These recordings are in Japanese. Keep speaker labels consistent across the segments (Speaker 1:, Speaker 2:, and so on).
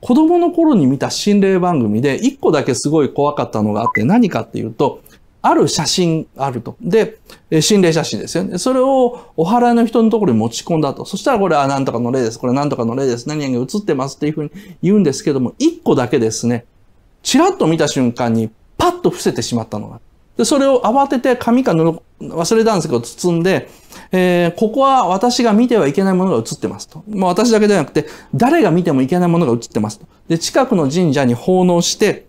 Speaker 1: 子供の頃に見た心霊番組で一個だけすごい怖かったのがあって何かっていうと、ある写真あると。で、心霊写真ですよね。それをお払いの人のところに持ち込んだと。そしたらこれは何とかの例です。これ何とかの例です。何々が映ってますっていうふうに言うんですけども、一個だけですね、チラッと見た瞬間にパッと伏せてしまったのが。で、それを慌てて紙か布、忘れたんですけど包んで、えー、ここは私が見てはいけないものが映ってますと。まあ、私だけではなくて、誰が見てもいけないものが映ってますと。で、近くの神社に奉納して、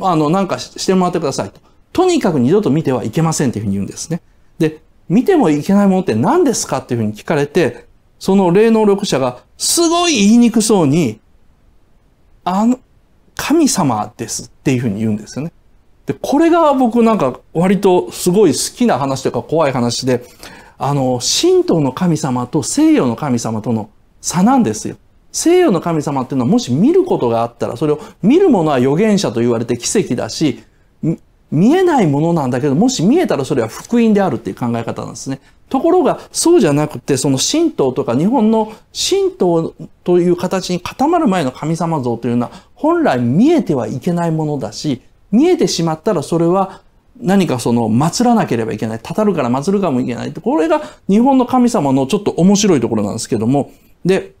Speaker 1: あの、なんかしてもらってくださいと。とにかく二度と見てはいけませんというふうに言うんですね。で、見てもいけないものって何ですかっていうふうに聞かれて、その霊能力者がすごい言いにくそうに、あの、神様ですっていうふうに言うんですよね。で、これが僕なんか割とすごい好きな話というか怖い話で、あの、神道の神様と西洋の神様との差なんですよ。西洋の神様っていうのはもし見ることがあったら、それを見るものは預言者と言われて奇跡だし、見えないものなんだけど、もし見えたらそれは福音であるっていう考え方なんですね。ところが、そうじゃなくて、その神道とか日本の神道という形に固まる前の神様像というのは、本来見えてはいけないものだし、見えてしまったらそれは何かその、祀らなければいけない。祟たるから祀るかもいけない。これが日本の神様のちょっと面白いところなんですけども。で、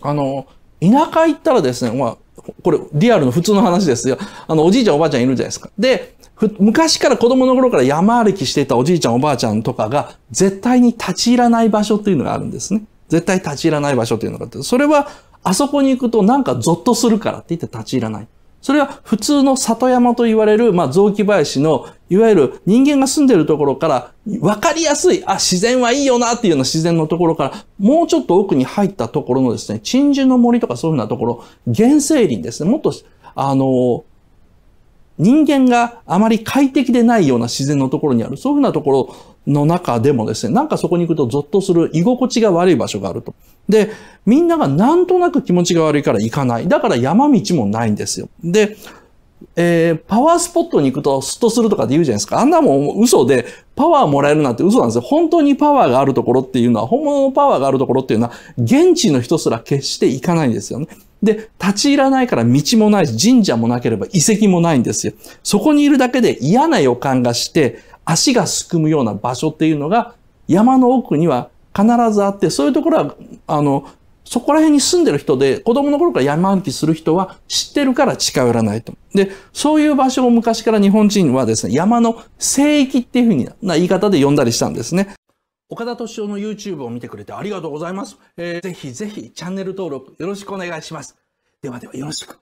Speaker 1: あの、田舎行ったらですね、まあ、これリアルの普通の話ですよ。あの、おじいちゃんおばあちゃんいるじゃないですか。で、昔から子供の頃から山歩きしていたおじいちゃんおばあちゃんとかが、絶対に立ち入らない場所っていうのがあるんですね。絶対立ち入らない場所っていうのがあって、それは、あそこに行くとなんかゾッとするからって言って立ち入らない。それは普通の里山と言われる、まあ、雑木林の、いわゆる人間が住んでるところから、分かりやすい、あ、自然はいいよなっていうような自然のところから、もうちょっと奥に入ったところのですね、鎮守の森とかそういうふうなところ、原生林ですね、もっと、あの、人間があまり快適でないような自然のところにある、そういうふうなところの中でもですね、なんかそこに行くとゾッとする居心地が悪い場所があると。で、みんながなんとなく気持ちが悪いから行かない。だから山道もないんですよ。で、えー、パワースポットに行くとスッとするとかって言うじゃないですか。あんなもん嘘で、パワーもらえるなんて嘘なんですよ。本当にパワーがあるところっていうのは、本物のパワーがあるところっていうのは、現地の人すら決して行かないんですよね。で、立ち入らないから道もないし、神社もなければ遺跡もないんですよ。そこにいるだけで嫌な予感がして、足がすくむような場所っていうのが山の奥には必ずあって、そういうところは、あの、そこら辺に住んでる人で、子供の頃から山歩きする人は知ってるから近寄らないと。で、そういう場所を昔から日本人はですね、山の聖域っていうふうな言い方で呼んだりしたんですね。岡田敏夫の YouTube を見てくれてありがとうございます。えー、ぜひぜひチャンネル登録よろしくお願いします。ではではよろしく。